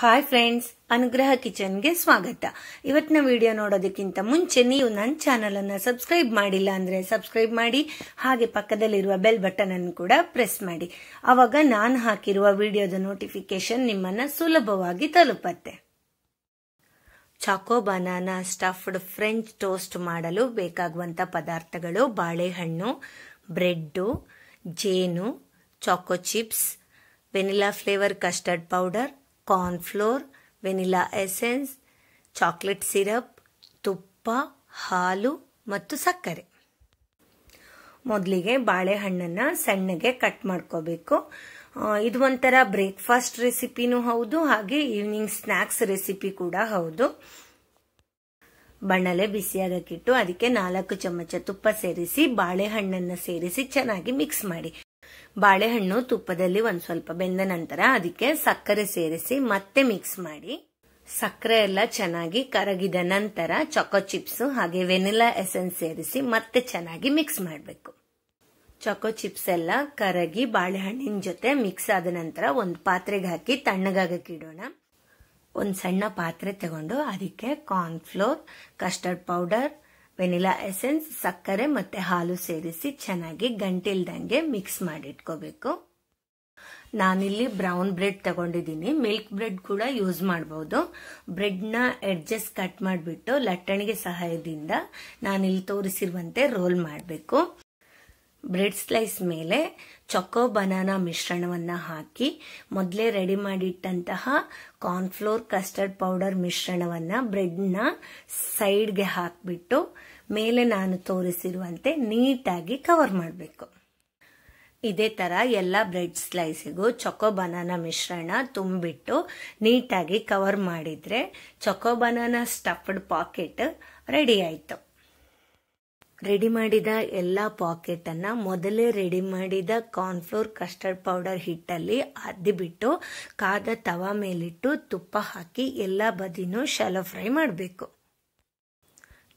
hi friends ಅನುಗ್ರಹ ಕಿಚನ್ಗೆ ಸ್ವಾಗತ ಇವತ್ತಿನ ವಿಡಿಯೋ ನೋಡೋದಕ್ಕಿಂತ ಮುಂಚೆ ನೀವು ನನ್ನ ಚಾನಲನ್ನು ಸಬ್ಸ್ಕ್ರೈಬ್ ಮಾಡಿಲ್ಲ ಅಂದರೆ ಸಬ್ಸ್ಕ್ರೈಬ್ ಮಾಡಿ ಹಾಗೆ ಪಕ್ಕದಲ್ಲಿರುವ ಬೆಲ್ ಬಟನ್ ಅನ್ನು ಕೂಡ ಪ್ರೆಸ್ ಮಾಡಿ ಅವಾಗ ನಾನು ಹಾಕಿರುವ ವಿಡಿಯೋದ ನೋಟಿಫಿಕೇಶನ್ ನಿಮ್ಮನ್ನು ಸುಲಭವಾಗಿ ತಲುಪತ್ತೆ choco banana stuffed French toast ಮಾಡಲು ಬೇಕಾಗುವಂತ ಪದಾರ್ಥಗಳು ಬಾಳೆಹಣ್ಣು ಬ್ರೆಡ್ಡು ಜೇನು choco chips vanilla flavour custard powder corn flour vanilla essence chocolate syrup ತುಪ್ಪ ಹಾಲು ಮತ್ತು ಸಕ್ಕರೆ ಮೊದಲಿಗೆ ಬಾಳೆಹಣ್ಣನ್ನು ಸಣ್ಣಗೆ ಕಟ್ ಮಾಡ್ಕೋಬೇಕು ಇದು ಒಂಥರ ಬ್ರೇಕ್ಫಾಸ್ಟ್ ರೆಸಿಪಿನೂ ಹೌದು ಹಾಗೆ ಈವ್ನಿಂಗ್ ಸ್ನ್ಯಾಕ್ಸ್ ರೆಸಿಪಿ ಕೂಡ ಹೌದು ಬಣ್ಣಲೆ ಬಿಸಿಯಾಗಕ್ಕಿಟ್ಟು ಅದಕ್ಕೆ ನಾಲ್ಕು ಚಮಚ ತುಪ್ಪ ಸೇರಿಸಿ ಬಾಳೆಹಣ್ಣನ್ನು ಸೇರಿಸಿ ಚೆನ್ನಾಗಿ ಮಿಕ್ಸ್ ಮಾಡಿ ಬಾಳೆಹಣ್ಣು ತುಪ್ಪದಲ್ಲಿ ಒಂದ್ ಸ್ವಲ್ಪ ಬೆಂದ ನಂತರ ಅದಕ್ಕೆ ಸಕ್ಕರೆ ಸೇರಿಸಿ ಮತ್ತೆ ಮಿಕ್ಸ್ ಮಾಡಿ ಸಕ್ಕರೆ ಎಲ್ಲ ಚೆನ್ನಾಗಿ ಕರಗಿದ ನಂತರ ಚೊಕೊ ಚಿಪ್ಸ್ ಹಾಗೆ ವೆನಿಲಾ ಎಸೆನ್ಸ್ ಸೇರಿಸಿ ಮತ್ತೆ ಚೆನ್ನಾಗಿ ಮಿಕ್ಸ್ ಮಾಡಬೇಕು ಚೊಕೊ ಚಿಪ್ಸ್ ಎಲ್ಲ ಕರಗಿ ಬಾಳೆಹಣ್ಣಿನ ಜೊತೆ ಮಿಕ್ಸ್ ಆದ ನಂತರ ಒಂದು ಪಾತ್ರೆಗೆ ಹಾಕಿ ತಣ್ಣಗಾಗಕ್ಕೆ ಇಡೋಣ ಒಂದು ಸಣ್ಣ ಪಾತ್ರೆ ತಗೊಂಡು ಅದಕ್ಕೆ cornflour custard powder vanilla essence ಸಕ್ಕರೆ ಮತ್ತೆ ಹಾಲು ಸೇರಿಸಿ ಚೆನ್ನಾಗಿ ಗಂಟಿಲ್ದಂಗೆ ಮಿಕ್ಸ್ ಮಾಡಿಟ್ಕೋಬೇಕು ನಾನಿಲ್ಲಿ ಬ್ರೌನ್ ಬ್ರೆಡ್ ತಗೊಂಡಿದ್ದೀನಿ ಮಿಲ್ಕ್ ಬ್ರೆಡ್ ಕೂಡ ಯೂಸ್ ಮಾಡ್ಬೋದು ಬ್ರೆಡ್ನ ಎಡ್ಜಸ್ ಕಟ್ ಮಾಡಿಬಿಟ್ಟು ಲಟ್ಟಣಿಗೆ ಸಹಾಯದಿಂದ ನಾನಿಲ್ಲಿ ತೋರಿಸಿರುವಂತೆ ರೋಲ್ ಮಾಡಬೇಕು ಬ್ರೆಡ್ ಸ್ಲೈಸ್ ಮೇಲೆ ಚೊಕ್ಕೋ ಬನಾನಾ ಮಿಶ್ರಣವನ್ನು ಹಾಕಿ ಮೊದಲೇ ರೆಡಿ ಮಾಡಿಟ್ಟಂತಹ ಕಾರ್ನ್ಫ್ಲೋರ್ ಕಸ್ಟರ್ಡ್ ಪೌಡರ್ ಮಿಶ್ರಣವನ್ನು ಬ್ರೆಡ್ನ ಸೈಡ್ಗೆ ಹಾಕಿಬಿಟ್ಟು ಮೇಲೆ ನಾನು ತೋರಿಸಿರುವಂತೆ ನೀಟಾಗಿ ಕವರ್ ಮಾಡಬೇಕು ಇದೇ ಥರ ಎಲ್ಲ ಬ್ರೆಡ್ ಸ್ಲೈಸಿಗೂ ಚೊಕೋ ಬನಾನಾ ಮಿಶ್ರಣ ತುಂಬಿಟ್ಟು ನೀಟಾಗಿ ಕವರ್ ಮಾಡಿದರೆ choco banana stuffed pocket ready ಆಯಿತು ರೆಡಿ ಮಾಡಿದ ಎಲ್ಲ ಅನ್ನ ಮೊದಲೇ ರೆಡಿ ಮಾಡಿದ ಕಾರ್ನ್ಫ್ಲೋರ್ ಕಸ್ಟರ್ಡ್ ಪೌಡರ್ ಹಿಟ್ಟಲ್ಲಿ ಅದ್ದಿಬಿಟ್ಟು ಕಾದ ತವ ಮೇಲಿಟ್ಟು ತುಪ್ಪ ಹಾಕಿ ಎಲ್ಲ ಬದಿನೂ ಶಾಲೋ ಫ್ರೈ ಮಾಡಬೇಕು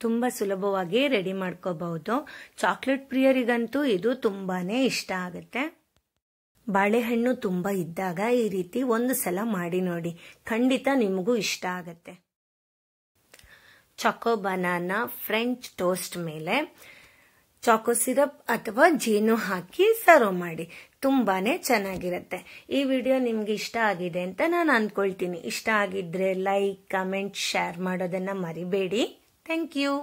ತುಂಬ ಸುಲಭವಾಗಿ ರೆಡಿ ಮಾಡ್ಕೋಬಹುದು ಚಾಕ್ಲೇಟ್ ಪ್ರಿಯರಿಗಂತೂ ಇದು ತುಂಬಾ ಇಷ್ಟ ಆಗುತ್ತೆ ಬಾಳೆಹಣ್ಣು ತುಂಬ ಇದ್ದಾಗ ಈ ರೀತಿ ಒಂದು ಸಲ ಮಾಡಿ ನೋಡಿ ಖಂಡಿತ ನಿಮಗೂ ಇಷ್ಟ ಆಗುತ್ತೆ ಚಾಕೋ ಬನಾನಾ ಫ್ರೆಂಚ್ ಟೋಸ್ಟ್ ಮೇಲೆ ಚಾಕೋ ಸಿರಪ್ ಅಥವಾ ಜೇನು ಹಾಕಿ ಸರ್ವ್ ಮಾಡಿ ತುಂಬಾನೇ ಚೆನ್ನಾಗಿರುತ್ತೆ ಈ ವಿಡಿಯೋ ನಿಮ್ಗೆ ಇಷ್ಟ ಆಗಿದೆ ಅಂತ ನಾನು ಅಂದ್ಕೊಳ್ತೀನಿ ಇಷ್ಟ ಆಗಿದ್ರೆ ಲೈಕ್ ಕಮೆಂಟ್ ಶೇರ್ ಮಾಡೋದನ್ನ ಮರಿಬೇಡಿ ಥ್ಯಾಂಕ್ ಯು